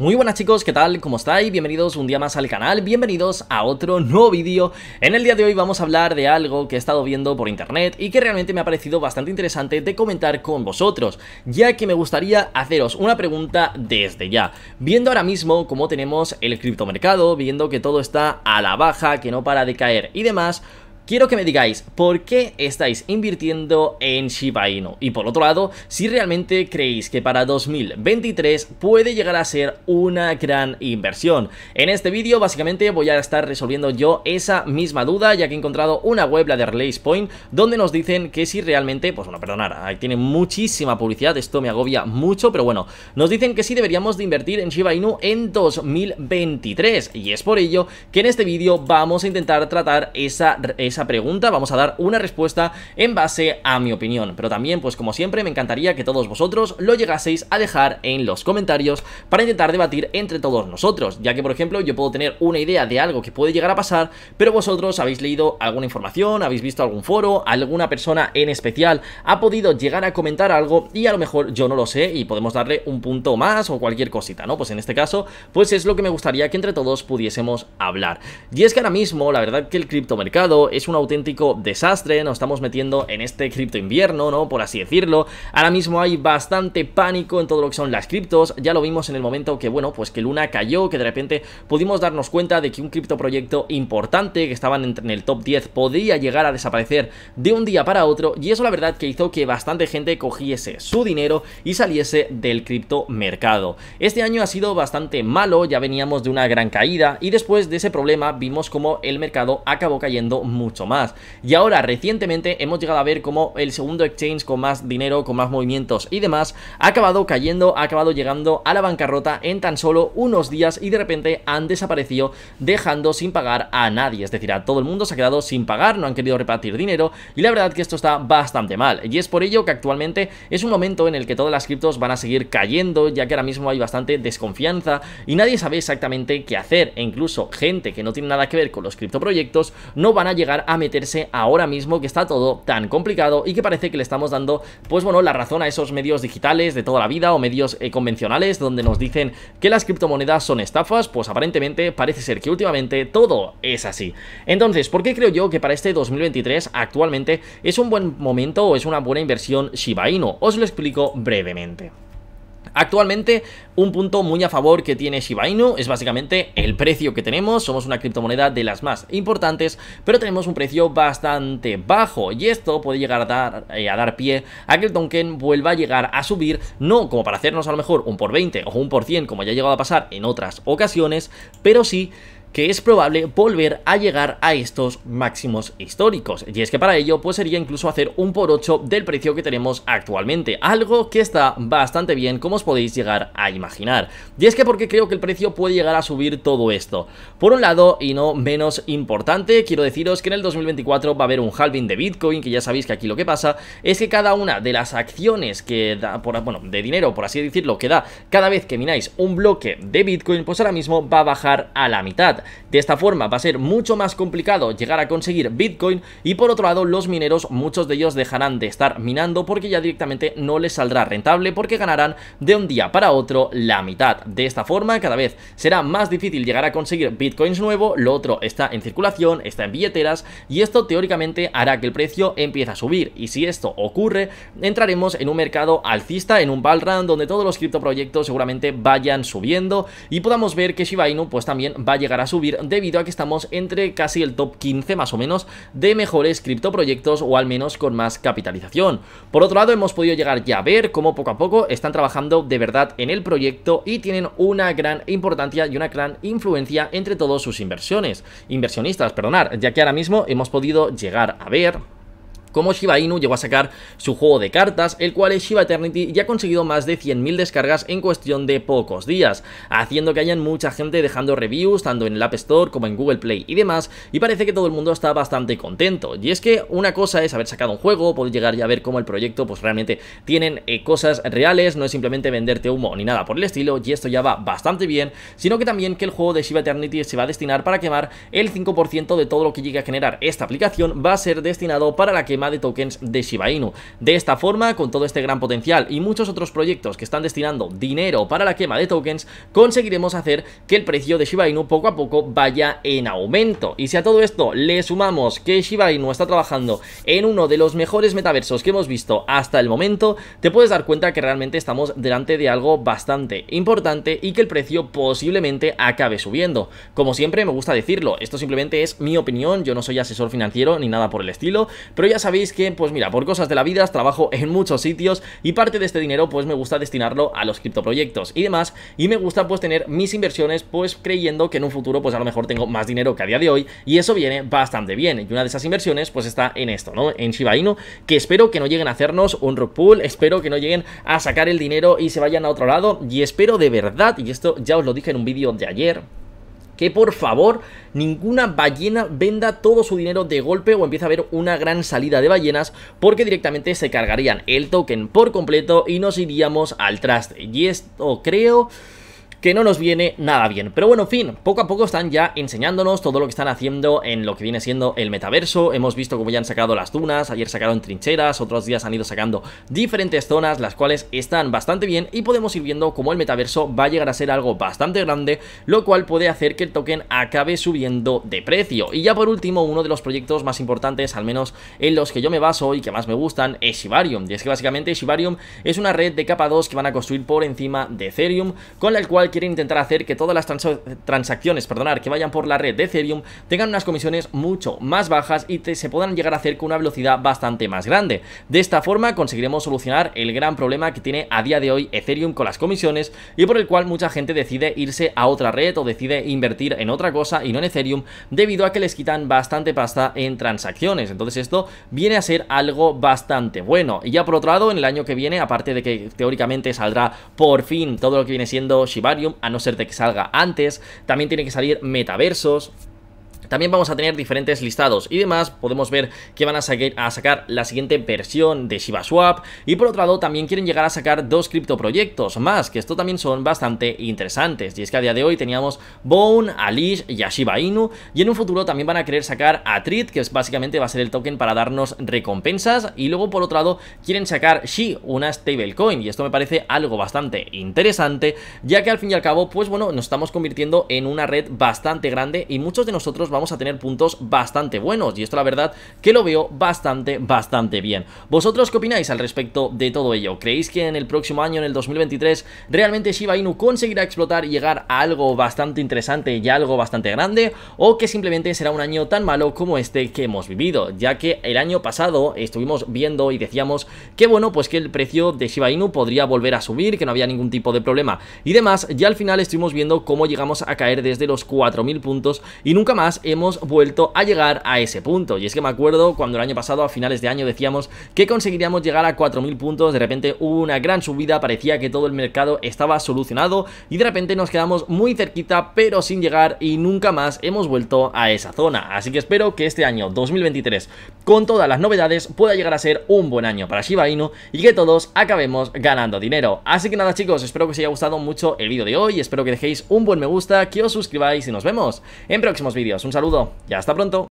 Muy buenas chicos, ¿qué tal? ¿Cómo estáis? Bienvenidos un día más al canal, bienvenidos a otro nuevo vídeo. En el día de hoy vamos a hablar de algo que he estado viendo por internet y que realmente me ha parecido bastante interesante de comentar con vosotros, ya que me gustaría haceros una pregunta desde ya. Viendo ahora mismo cómo tenemos el criptomercado, viendo que todo está a la baja, que no para de caer y demás, Quiero que me digáis por qué estáis invirtiendo en Shiba Inu y por otro lado, si realmente creéis que para 2023 puede llegar a ser una gran inversión. En este vídeo básicamente voy a estar resolviendo yo esa misma duda ya que he encontrado una web, la de Release Point, donde nos dicen que si realmente, pues bueno, perdonar, ahí tiene muchísima publicidad, esto me agobia mucho, pero bueno, nos dicen que si deberíamos de invertir en Shiba Inu en 2023 y es por ello que en este vídeo vamos a intentar tratar esa pregunta, vamos a dar una respuesta en base a mi opinión. Pero también, pues como siempre, me encantaría que todos vosotros lo llegaseis a dejar en los comentarios para intentar debatir entre todos nosotros, ya que por ejemplo yo puedo tener una idea de algo que puede llegar a pasar, pero vosotros habéis leído alguna información, habéis visto algún foro, alguna persona en especial ha podido llegar a comentar algo y a lo mejor yo no lo sé y podemos darle un punto más o cualquier cosita, ¿no? Pues en este caso, pues es lo que me gustaría que entre todos pudiésemos hablar. Y es que ahora mismo, la verdad que el criptomercado es un auténtico desastre, nos estamos metiendo en este cripto invierno, ¿no? Por así decirlo. Ahora mismo hay bastante pánico en todo lo que son las criptos, ya lo vimos en el momento que, bueno, pues que Luna cayó, que de repente pudimos darnos cuenta de que un cripto proyecto importante, que estaban en el top 10, podía llegar a desaparecer de un día para otro, y eso la verdad que hizo que bastante gente cogiese su dinero y saliese del cripto mercado. Este año ha sido bastante malo, ya veníamos de una gran caída, y después de ese problema vimos como el mercado acabó cayendo mucho mucho más. Y ahora, recientemente, hemos llegado a ver cómo el segundo exchange con más dinero, con más movimientos y demás, ha acabado cayendo, ha acabado llegando a la bancarrota en tan solo unos días y de repente han desaparecido dejando sin pagar a nadie. Es decir, a todo el mundo se ha quedado sin pagar, no han querido repartir dinero y la verdad que esto está bastante mal. Y es por ello que actualmente es un momento en el que todas las criptos van a seguir cayendo, ya que ahora mismo hay bastante desconfianza y nadie sabe exactamente qué hacer. E incluso gente que no tiene nada que ver con los criptoproyectos no van a llegar a meterse ahora mismo que está todo tan complicado y que parece que le estamos dando, pues bueno, la razón a esos medios digitales de toda la vida o medios eh, convencionales donde nos dicen que las criptomonedas son estafas, pues aparentemente parece ser que últimamente todo es así. Entonces, ¿por qué creo yo que para este 2023 actualmente es un buen momento o es una buena inversión Shiba Inu? Os lo explico brevemente. Actualmente, un punto muy a favor que tiene Shiba Inu es básicamente el precio que tenemos. Somos una criptomoneda de las más importantes, pero tenemos un precio bastante bajo. Y esto puede llegar a dar, eh, a dar pie a que el token vuelva a llegar a subir, no como para hacernos a lo mejor un por 20 o un por 100, como ya ha llegado a pasar en otras ocasiones, pero sí que es probable volver a llegar a estos máximos históricos. Y es que para ello pues sería incluso hacer un por 8 del precio que tenemos actualmente, algo que está bastante bien como os podéis llegar a imaginar. Y es que porque creo que el precio puede llegar a subir todo esto. Por un lado, y no menos importante, quiero deciros que en el 2024 va a haber un halving de Bitcoin, que ya sabéis que aquí lo que pasa es que cada una de las acciones que da, por, bueno, de dinero, por así decirlo, que da cada vez que mináis un bloque de Bitcoin, pues ahora mismo va a bajar a la mitad. De esta forma va a ser mucho más complicado llegar a conseguir Bitcoin y por otro lado los mineros, muchos de ellos dejarán de estar minando porque ya directamente no les saldrá rentable porque ganarán de un día para otro la mitad. De esta forma cada vez será más difícil llegar a conseguir Bitcoins nuevo, lo otro está en circulación, está en billeteras y esto teóricamente hará que el precio empiece a subir y si esto ocurre entraremos en un mercado alcista, en un bull donde todos los criptoproyectos seguramente vayan subiendo y podamos ver que Shiba Inu pues también va a llegar a subir debido a que estamos entre casi el top 15 más o menos de mejores cripto proyectos o al menos con más capitalización. Por otro lado hemos podido llegar ya a ver cómo poco a poco están trabajando de verdad en el proyecto y tienen una gran importancia y una gran influencia entre todos sus inversiones, inversionistas, perdonar, ya que ahora mismo hemos podido llegar a ver como Shiba Inu llegó a sacar su juego de cartas, el cual es Shiba Eternity y ha conseguido más de 100.000 descargas en cuestión de pocos días, haciendo que hayan mucha gente dejando reviews tanto en el App Store como en Google Play y demás, y parece que todo el mundo está bastante contento. Y es que una cosa es haber sacado un juego, poder llegar ya a ver cómo el proyecto pues realmente tienen eh, cosas reales, no es simplemente venderte humo ni nada por el estilo, y esto ya va bastante bien, sino que también que el juego de Shiba Eternity se va a destinar para quemar el 5% de todo lo que llegue a generar esta aplicación va a ser destinado para la que de tokens de Shiba Inu. De esta forma, con todo este gran potencial y muchos otros proyectos que están destinando dinero para la quema de tokens, conseguiremos hacer que el precio de Shiba Inu poco a poco vaya en aumento. Y si a todo esto le sumamos que Shiba Inu está trabajando en uno de los mejores metaversos que hemos visto hasta el momento, te puedes dar cuenta que realmente estamos delante de algo bastante importante y que el precio posiblemente acabe subiendo. Como siempre me gusta decirlo, esto simplemente es mi opinión, yo no soy asesor financiero ni nada por el estilo, pero ya sabes sabéis que, pues mira, por cosas de la vida trabajo en muchos sitios y parte de este dinero pues me gusta destinarlo a los criptoproyectos y demás y me gusta pues tener mis inversiones pues creyendo que en un futuro pues a lo mejor tengo más dinero que a día de hoy y eso viene bastante bien y una de esas inversiones pues está en esto, ¿no? En Shiba Inu que espero que no lleguen a hacernos un rock pool, espero que no lleguen a sacar el dinero y se vayan a otro lado y espero de verdad y esto ya os lo dije en un vídeo de ayer que por favor ninguna ballena venda todo su dinero de golpe o empiece a haber una gran salida de ballenas porque directamente se cargarían el token por completo y nos iríamos al traste. Y esto creo que no nos viene nada bien. Pero bueno, fin, poco a poco están ya enseñándonos todo lo que están haciendo en lo que viene siendo el metaverso. Hemos visto cómo ya han sacado las dunas, ayer sacaron trincheras, otros días han ido sacando diferentes zonas, las cuales están bastante bien y podemos ir viendo cómo el metaverso va a llegar a ser algo bastante grande, lo cual puede hacer que el token acabe subiendo de precio. Y ya por último, uno de los proyectos más importantes, al menos en los que yo me baso y que más me gustan, es Shibarium. Y es que básicamente Shibarium es una red de capa 2 que van a construir por encima de Ethereum, con la cual quieren intentar hacer que todas las transacciones perdonar, que vayan por la red de Ethereum tengan unas comisiones mucho más bajas y se puedan llegar a hacer con una velocidad bastante más grande. De esta forma conseguiremos solucionar el gran problema que tiene a día de hoy Ethereum con las comisiones y por el cual mucha gente decide irse a otra red o decide invertir en otra cosa y no en Ethereum debido a que les quitan bastante pasta en transacciones. Entonces esto viene a ser algo bastante bueno. Y ya por otro lado, en el año que viene, aparte de que teóricamente saldrá por fin todo lo que viene siendo Shibari a no ser de que salga antes. También tiene que salir metaversos. También vamos a tener diferentes listados y demás, podemos ver que van a, a, sacar la siguiente versión de ShibaSwap y por otro lado también quieren llegar a sacar dos criptoproyectos más, que esto también son bastante interesantes y es que a día de hoy teníamos Bone, Alish y a Shiba Inu y en un futuro también van a querer sacar a Trit, que es básicamente va a ser el token para darnos recompensas y luego por otro lado quieren sacar Shi, una stablecoin y esto me parece algo bastante interesante ya que al fin y al cabo pues bueno nos estamos convirtiendo en una red bastante grande y muchos de nosotros vamos a tener puntos bastante buenos y esto la verdad que lo veo bastante, bastante bien. ¿Vosotros qué opináis al respecto de todo ello? ¿Creéis que en el próximo año, en el 2023, realmente Shiba Inu conseguirá explotar y llegar a algo bastante interesante y algo bastante grande? ¿O que simplemente será un año tan malo como este que hemos vivido? Ya que el año pasado estuvimos viendo y decíamos que bueno, pues que el precio de Shiba Inu podría volver a subir, que no había ningún tipo de problema y demás, ya al final estuvimos viendo cómo llegamos a caer desde los 4.000 puntos y nunca más hemos vuelto a llegar a ese punto. Y es que me acuerdo cuando el año pasado, a finales de año, decíamos que conseguiríamos llegar a 4.000 puntos. De repente hubo una gran subida, parecía que todo el mercado estaba solucionado y de repente nos quedamos muy cerquita pero sin llegar y nunca más hemos vuelto a esa zona. Así que espero que este año 2023, con todas las novedades, pueda llegar a ser un buen año para Shiba Inu y que todos acabemos ganando dinero. Así que nada chicos, espero que os haya gustado mucho el vídeo de hoy, espero que dejéis un buen me gusta, que os suscribáis y nos vemos en próximos vídeos un saludo Ya hasta pronto.